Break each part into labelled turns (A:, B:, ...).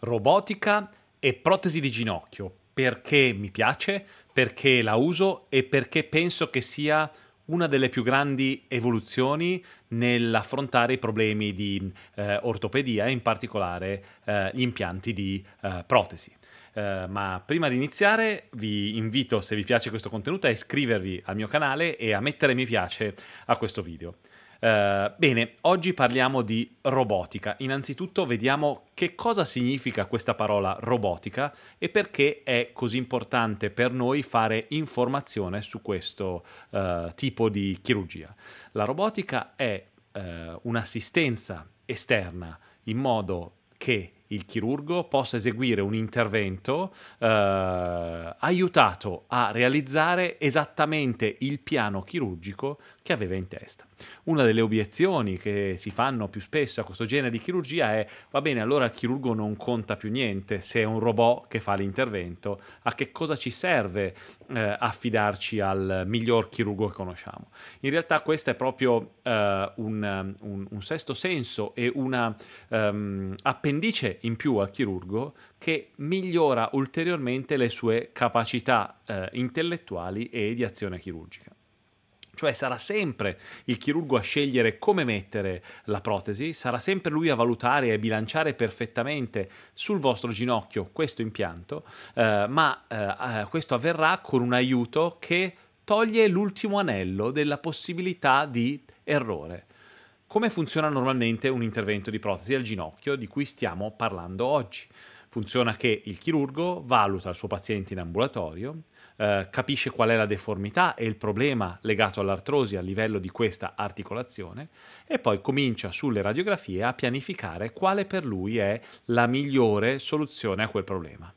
A: robotica e protesi di ginocchio perché mi piace, perché la uso e perché penso che sia una delle più grandi evoluzioni nell'affrontare i problemi di eh, ortopedia e in particolare eh, gli impianti di eh, protesi. Eh, ma prima di iniziare vi invito, se vi piace questo contenuto, a iscrivervi al mio canale e a mettere mi piace a questo video. Eh, bene, oggi parliamo di robotica. Innanzitutto vediamo che cosa significa questa parola robotica e perché è così importante per noi fare informazione su questo uh, tipo di chirurgia. La robotica è uh, un'assistenza esterna in modo che il chirurgo possa eseguire un intervento eh, aiutato a realizzare esattamente il piano chirurgico che aveva in testa. Una delle obiezioni che si fanno più spesso a questo genere di chirurgia è va bene, allora il chirurgo non conta più niente se è un robot che fa l'intervento, a che cosa ci serve eh, affidarci al miglior chirurgo che conosciamo? In realtà questo è proprio eh, un, un, un, sesto senso e una um, appendice in più al chirurgo che migliora ulteriormente le sue capacità eh, intellettuali e di azione chirurgica. Cioè sarà sempre il chirurgo a scegliere come mettere la protesi, sarà sempre lui a valutare e bilanciare perfettamente sul vostro ginocchio questo impianto, eh, ma eh, eh, questo avverrà con un aiuto che toglie l'ultimo anello della possibilità di errore. Come funziona normalmente un intervento di protesi al ginocchio di cui stiamo parlando oggi? funziona che il chirurgo valuta il suo paziente in ambulatorio, eh, capisce qual è la deformità e il problema legato all'artrosi a livello di questa articolazione e poi comincia sulle radiografie a pianificare quale per lui è la migliore soluzione a quel problema.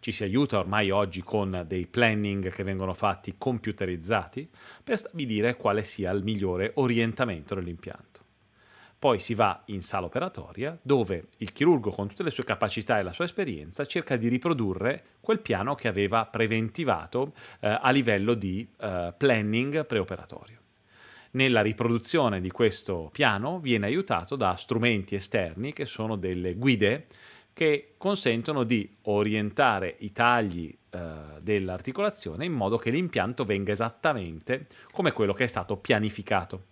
A: Ci si aiuta ormai oggi con dei planning che vengono fatti computerizzati per stabilire quale sia il migliore orientamento dell'impianto. Poi si va in sala operatoria dove il chirurgo con tutte le sue capacità e la sua esperienza cerca di riprodurre quel piano che aveva preventivato eh, a livello di eh, planning preoperatorio. Nella riproduzione di questo piano viene aiutato da strumenti esterni che sono delle guide che consentono di orientare i tagli eh, dell'articolazione in modo che l'impianto venga esattamente come quello che è stato pianificato.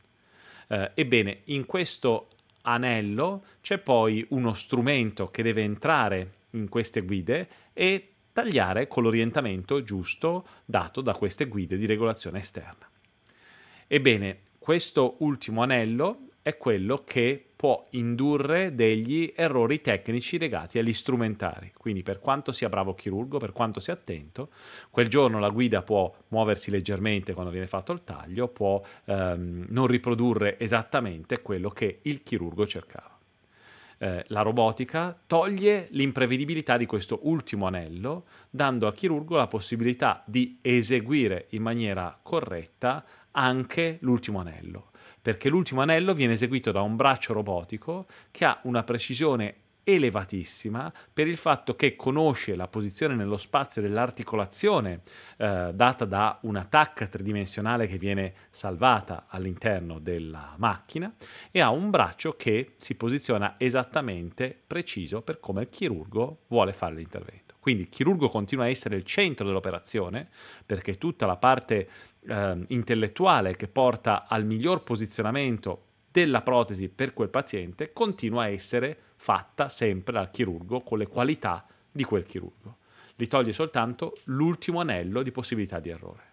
A: Eh, ebbene, in questo anello c'è poi uno strumento che deve entrare in queste guide e tagliare con l'orientamento giusto dato da queste guide di regolazione esterna. Ebbene, questo ultimo anello è quello che può indurre degli errori tecnici legati agli strumentari. Quindi per quanto sia bravo chirurgo, per quanto sia attento, quel giorno la guida può muoversi leggermente quando viene fatto il taglio, può ehm, non riprodurre esattamente quello che il chirurgo cercava. Eh, la robotica toglie l'imprevedibilità di questo ultimo anello, dando al chirurgo la possibilità di eseguire in maniera corretta anche l'ultimo anello, perché l'ultimo anello viene eseguito da un braccio robotico che ha una precisione elevatissima per il fatto che conosce la posizione nello spazio dell'articolazione eh, data da una tacca tridimensionale che viene salvata all'interno della macchina e ha un braccio che si posiziona esattamente preciso per come il chirurgo vuole fare l'intervento. Quindi il chirurgo continua a essere il centro dell'operazione perché tutta la parte eh, intellettuale che porta al miglior posizionamento della protesi per quel paziente continua a essere fatta sempre dal chirurgo con le qualità di quel chirurgo. Li toglie soltanto l'ultimo anello di possibilità di errore.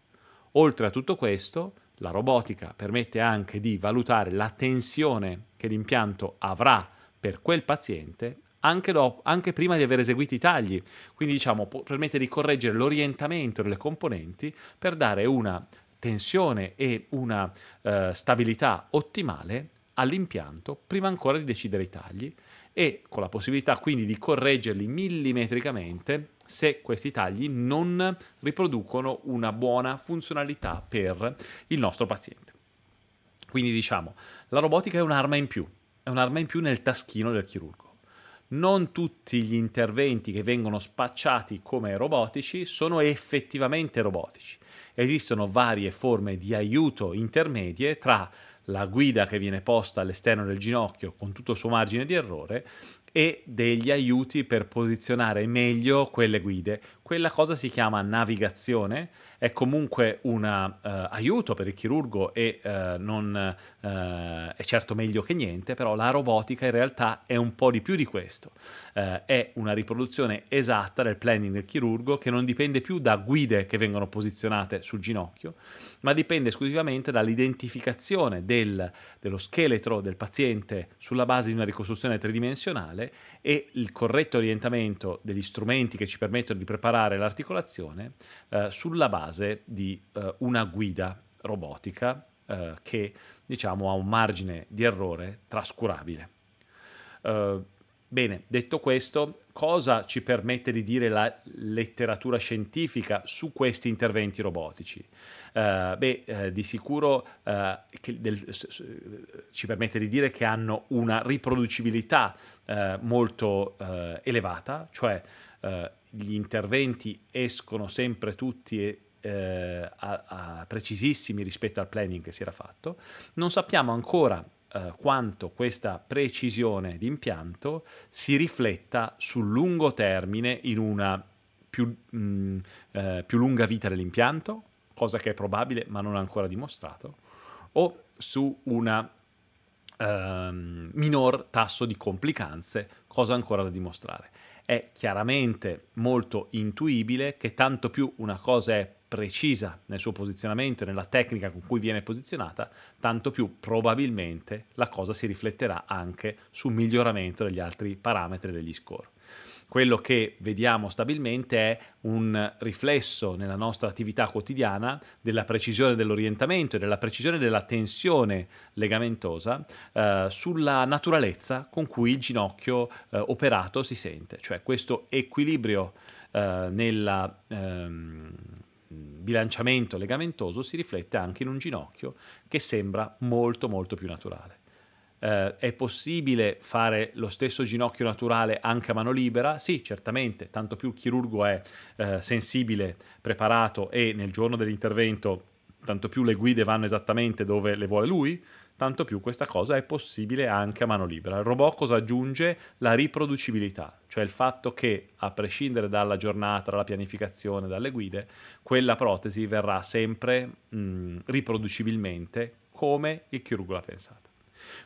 A: Oltre a tutto questo, la robotica permette anche di valutare la tensione che l'impianto avrà per quel paziente anche, dopo, anche, prima di aver eseguito i tagli. Quindi diciamo, permette di correggere l'orientamento delle componenti per dare una tensione e una eh, stabilità ottimale all'impianto prima ancora di decidere i tagli e con la possibilità quindi di correggerli millimetricamente se questi tagli non riproducono una buona funzionalità per il nostro paziente. Quindi diciamo, la robotica è un'arma in più, è un'arma in più nel taschino del chirurgo non tutti gli interventi che vengono spacciati come robotici sono effettivamente robotici. Esistono varie forme di aiuto intermedie tra la guida che viene posta all'esterno del ginocchio con tutto il suo margine di errore e degli aiuti per posizionare meglio quelle guide quella cosa si chiama navigazione, è comunque un uh, aiuto per il chirurgo e uh, non uh, è certo meglio che niente, però la robotica in realtà è un po' di più di questo, è una riproduzione esatta del planning del chirurgo che non dipende più da guide che vengono posizionate sul ginocchio, ma dipende esclusivamente dall'identificazione del, dello scheletro del paziente sulla base di una ricostruzione tridimensionale e il corretto orientamento degli strumenti che ci permettono di preparare migliorare l'articolazione eh, sulla base di eh, una guida robotica eh, che diciamo, ha un margine di errore trascurabile. Eh, bene, detto questo, cosa ci permette di dire la letteratura scientifica su questi interventi robotici? Uh, beh, uh, di sicuro uh, del, ci permette di dire che hanno una riproducibilità molto elevata, cioè gli interventi escono sempre tutti eh, a, a precisissimi rispetto al planning che si era fatto, non sappiamo ancora eh, quanto questa precisione di impianto si rifletta sul lungo termine in una più, mh, mm, eh, più lunga vita dell'impianto, cosa che è probabile ma non ancora dimostrato, o su una ehm, minor tasso di complicanze, cosa ancora da dimostrare è chiaramente molto intuibile che tanto più una cosa è precisa nel suo posizionamento e nella tecnica con cui viene posizionata, tanto più probabilmente la cosa si rifletterà anche sul miglioramento degli altri parametri degli score. Quello che vediamo stabilmente è un riflesso nella nostra attività quotidiana della precisione dell'orientamento e della precisione della tensione legamentosa eh, sulla naturalezza con cui il ginocchio eh, operato si sente, cioè questo equilibrio eh, nel ehm, bilanciamento legamentoso si riflette anche in un ginocchio che sembra molto molto più naturale eh, è possibile fare lo stesso ginocchio naturale anche a mano libera? Sì, certamente, tanto più il chirurgo è eh, sensibile, preparato e nel giorno dell'intervento tanto più le guide vanno esattamente dove le vuole lui, tanto più questa cosa è possibile anche a mano libera. Il robot cosa aggiunge? La riproducibilità, cioè il fatto che a prescindere dalla giornata, dalla pianificazione, dalle guide, quella protesi verrà sempre mh, mm, riproducibilmente come il chirurgo l'ha pensata.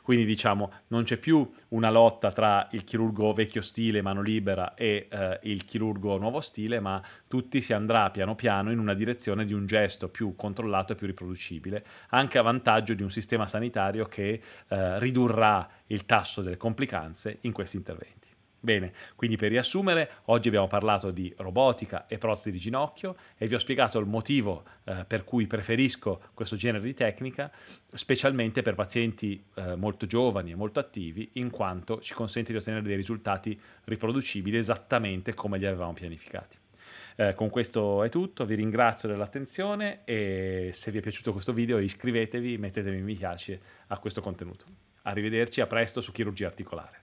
A: Quindi diciamo non c'è più una lotta tra il chirurgo vecchio stile, mano libera, e eh, il chirurgo nuovo stile, ma tutti si andrà piano piano in una direzione di un gesto più controllato e più riproducibile, anche a vantaggio di un sistema sanitario che eh, ridurrà il tasso delle complicanze in questi interventi. Bene, quindi per riassumere, oggi abbiamo parlato di robotica e prozzi di ginocchio e vi ho spiegato il motivo eh, per cui preferisco questo genere di tecnica, specialmente per pazienti eh, molto giovani e molto attivi, in quanto ci consente di ottenere dei risultati riproducibili esattamente come li avevamo pianificati. Eh, con questo è tutto, vi ringrazio dell'attenzione e se vi è piaciuto questo video iscrivetevi, mettetevi mi piace a questo contenuto. Arrivederci, a presto su Chirurgia Articolare.